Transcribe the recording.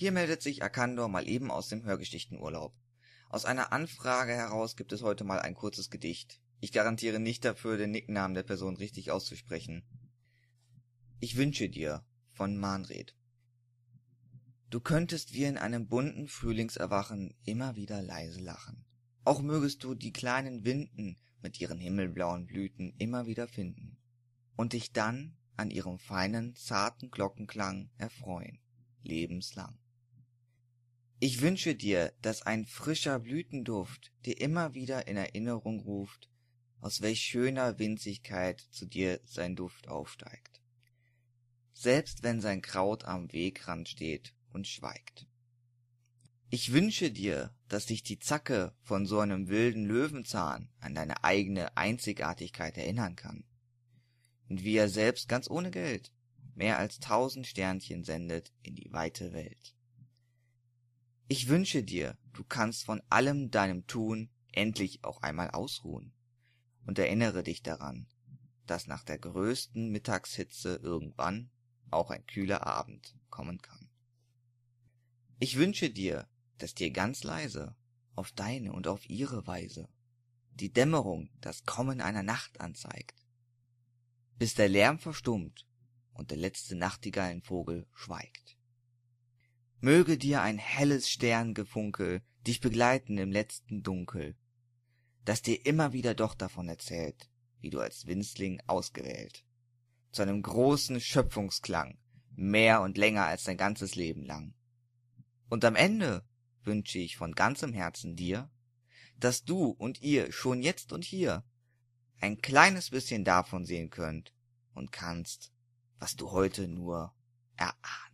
Hier meldet sich Arcandor mal eben aus dem Hörgeschichtenurlaub. Aus einer Anfrage heraus gibt es heute mal ein kurzes Gedicht. Ich garantiere nicht dafür, den Nicknamen der Person richtig auszusprechen. Ich wünsche dir von Manred. Du könntest wie in einem bunten Frühlingserwachen immer wieder leise lachen. Auch mögest du die kleinen Winden mit ihren himmelblauen Blüten immer wieder finden und dich dann an ihrem feinen, zarten Glockenklang erfreuen, lebenslang. Ich wünsche dir, dass ein frischer Blütenduft dir immer wieder in Erinnerung ruft, aus welch schöner Winzigkeit zu dir sein Duft aufsteigt. Selbst wenn sein Kraut am Wegrand steht und schweigt. Ich wünsche dir, dass dich die Zacke von so einem wilden Löwenzahn an deine eigene Einzigartigkeit erinnern kann. Und wie er selbst ganz ohne Geld mehr als tausend Sternchen sendet in die weite Welt. Ich wünsche dir, du kannst von allem deinem Tun endlich auch einmal ausruhen. Und erinnere dich daran, dass nach der größten Mittagshitze irgendwann auch ein kühler Abend kommen kann. Ich wünsche dir, dass dir ganz leise, auf deine und auf ihre Weise, die Dämmerung das Kommen einer Nacht anzeigt, bis der Lärm verstummt und der letzte Nachtigallenvogel schweigt. Möge dir ein helles Sterngefunkel dich begleiten im letzten Dunkel, das dir immer wieder doch davon erzählt, wie du als Winzling ausgewählt. Zu einem großen Schöpfungsklang, mehr und länger als dein ganzes Leben lang. Und am Ende wünsche ich von ganzem Herzen dir, dass du und ihr schon jetzt und hier ein kleines bisschen davon sehen könnt und kannst, was du heute nur erahnt.